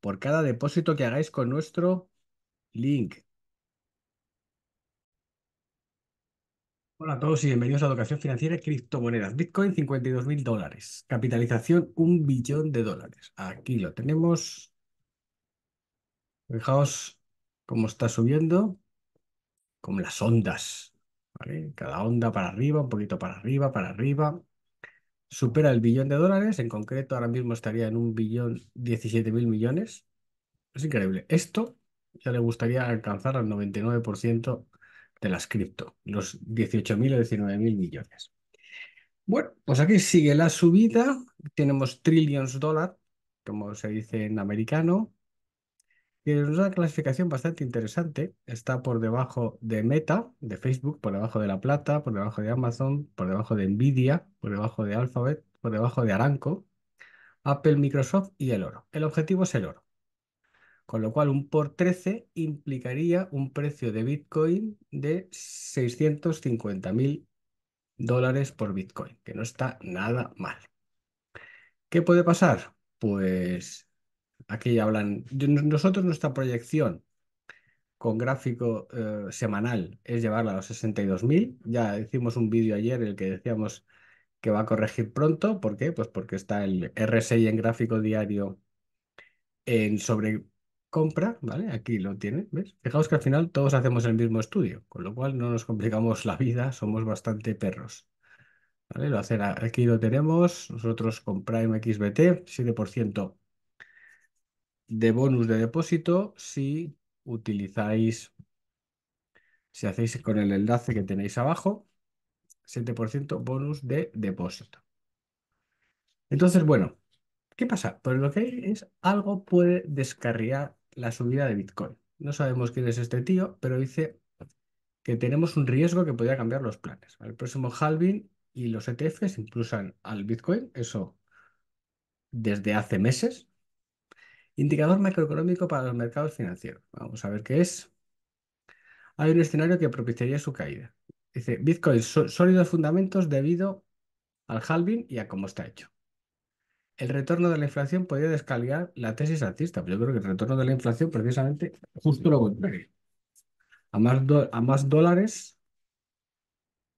por cada depósito que hagáis con nuestro link. Hola a todos y bienvenidos a Educación Financiera y Criptomonedas. Bitcoin 52 mil dólares. Capitalización un billón de dólares. Aquí lo tenemos. Fijaos cómo está subiendo. con las ondas. Cada onda para arriba, un poquito para arriba, para arriba supera el billón de dólares, en concreto ahora mismo estaría en un billón 17 mil millones. Es increíble. Esto ya le gustaría alcanzar al 99% de las cripto, los 18 mil o 19 mil millones. Bueno, pues aquí sigue la subida. Tenemos trillions dólares, como se dice en americano, es una clasificación bastante interesante. Está por debajo de Meta, de Facebook, por debajo de La Plata, por debajo de Amazon, por debajo de Nvidia, por debajo de Alphabet, por debajo de Aranco, Apple, Microsoft y el oro. El objetivo es el oro. Con lo cual, un por 13 implicaría un precio de Bitcoin de 650 mil dólares por Bitcoin, que no está nada mal. ¿Qué puede pasar? Pues Aquí ya hablan, nosotros nuestra proyección con gráfico eh, semanal es llevarla a los 62.000. Ya hicimos un vídeo ayer en el que decíamos que va a corregir pronto. ¿Por qué? Pues porque está el RSI en gráfico diario en sobre compra, ¿vale? Aquí lo tiene, Fijaos que al final todos hacemos el mismo estudio, con lo cual no nos complicamos la vida, somos bastante perros. ¿Vale? Lo hacer aquí lo tenemos, nosotros con Prime XBT, 7% de bonus de depósito si utilizáis, si hacéis con el enlace que tenéis abajo, 7% bonus de depósito. Entonces, bueno, ¿qué pasa? Pues lo que hay es algo puede descarriar la subida de Bitcoin. No sabemos quién es este tío, pero dice que tenemos un riesgo que podría cambiar los planes. El próximo halving y los ETFs impulsan al Bitcoin, eso desde hace meses, Indicador macroeconómico para los mercados financieros. Vamos a ver qué es. Hay un escenario que propiciaría su caída. Dice, Bitcoin, sólidos fundamentos debido al halving y a cómo está hecho. El retorno de la inflación podría descargar la tesis artista. pero pues yo creo que el retorno de la inflación precisamente justo lo contrario. A más, a más dólares,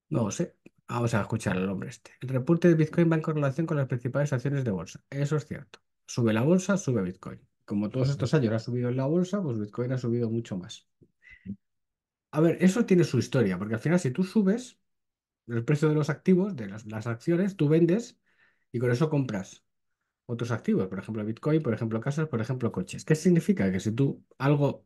no sé, Vamos a escuchar al hombre este. El reporte de Bitcoin va en correlación con las principales acciones de bolsa. Eso es cierto. Sube la bolsa, sube Bitcoin como todos estos años ha subido en la bolsa, pues Bitcoin ha subido mucho más. A ver, eso tiene su historia, porque al final si tú subes el precio de los activos, de las, acciones, tú vendes y con eso compras otros activos, por ejemplo Bitcoin, por ejemplo casas, por ejemplo coches. ¿Qué significa? Que si tú algo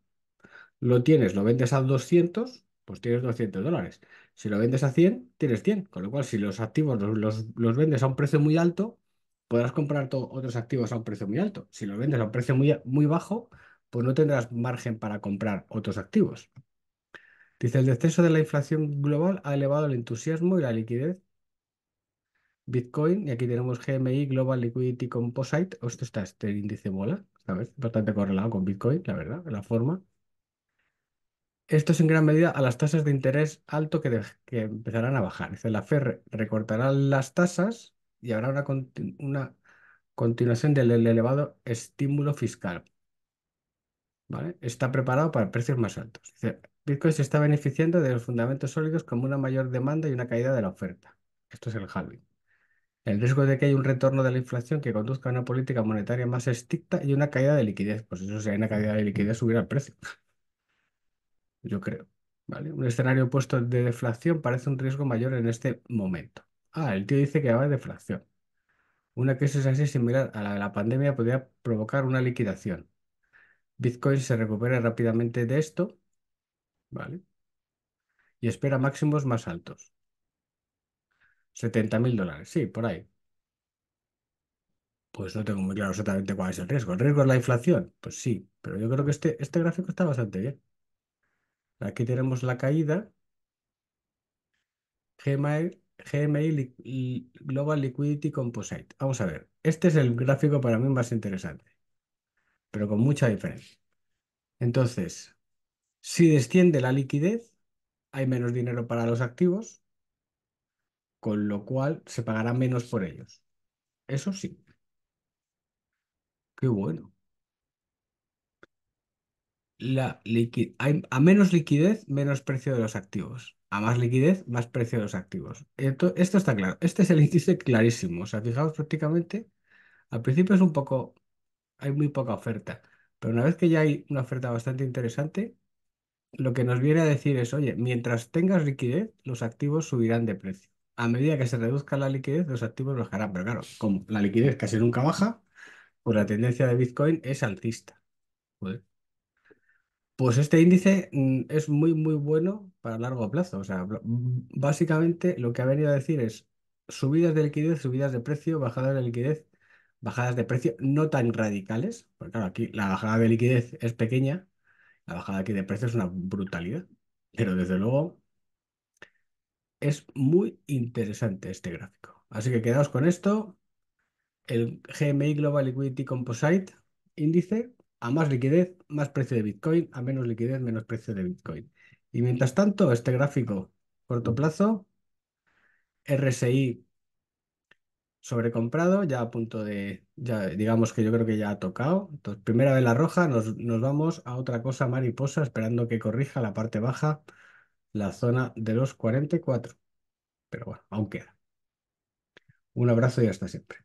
lo tienes, lo vendes a 200, pues tienes 200 dólares. Si lo vendes a 100, tienes 100. Con lo cual, si los activos los vendes a un precio muy alto, podrás comprar otros activos a un precio muy alto. Si los vendes a un precio muy, muy bajo, pues no tendrás margen para comprar otros activos. Dice, el descenso de la inflación global ha elevado el entusiasmo y la liquidez. Bitcoin, y aquí tenemos GMI, Global Liquidity Composite. Esto está este índice bola, ¿sabes? Bastante correlado con Bitcoin, la verdad, la forma. Esto es en gran medida a las tasas de interés alto que, que empezarán a bajar. Dice, la FED recortará las tasas y habrá una, continuación del elevado estímulo fiscal. ¿Vale? Está preparado para precios más altos. Bitcoin se está beneficiando de los fundamentos sólidos como una mayor demanda y una caída de la oferta. Esto es el halving. El riesgo de que haya un retorno de la inflación que conduzca a una política monetaria más estricta y una caída de liquidez. Pues eso, si una caída de liquidez, subirá el precio. Yo creo. ¿Vale? Un escenario opuesto de deflación parece un riesgo mayor en este momento. Ah, el tío dice que va de fracción. Una crisis así similar a la de la pandemia podría provocar una liquidación. Bitcoin se recupera rápidamente de esto, ¿vale? Y espera máximos más altos. 70.000 dólares, sí, por ahí. Pues no tengo muy claro exactamente cuál es el riesgo. ¿El riesgo es la inflación? Pues sí, pero yo creo que este, este gráfico está bastante bien. Aquí tenemos la caída. Gmail GMI Global Liquidity Composite. Vamos a ver, este es el gráfico para mí más interesante, pero con mucha diferencia. Entonces, si desciende la liquidez, hay menos dinero para los activos, con lo cual se pagará menos por ellos. Eso sí. Qué bueno la a menos liquidez, menos precio de los activos. A más liquidez, más precio de los activos. Esto, esto está claro. Este es el índice clarísimo. O sea, fijaos prácticamente, al principio es un poco, hay muy poca oferta, pero una vez que ya hay una oferta bastante interesante, lo que nos viene a decir es, oye, mientras tengas liquidez, los activos subirán de precio. A medida que se reduzca la liquidez, los activos bajarán. Pero claro, como la liquidez casi nunca baja, pues la tendencia de Bitcoin es alcista. Pues este índice mm, es muy, muy bueno para largo plazo. O sea, mm, básicamente lo que ha venido a decir es subidas de liquidez, subidas de precio, bajadas de liquidez, bajadas de precio no tan radicales, porque claro, aquí la bajada de liquidez es pequeña, la bajada aquí de precio es una brutalidad, pero desde luego es muy interesante este gráfico. Así que quedaos con esto, el GMI Global Liquidity Composite índice a más liquidez, más precio de Bitcoin. A menos liquidez, menos precio de Bitcoin. Y mientras tanto, este gráfico corto plazo, RSI sobrecomprado, ya a punto de, ya digamos que yo creo que ya ha tocado. Entonces, primera vela roja, nos, nos vamos a otra cosa mariposa, esperando que corrija la parte baja, la zona de los 44. Pero bueno, aunque... queda. Un abrazo y hasta siempre.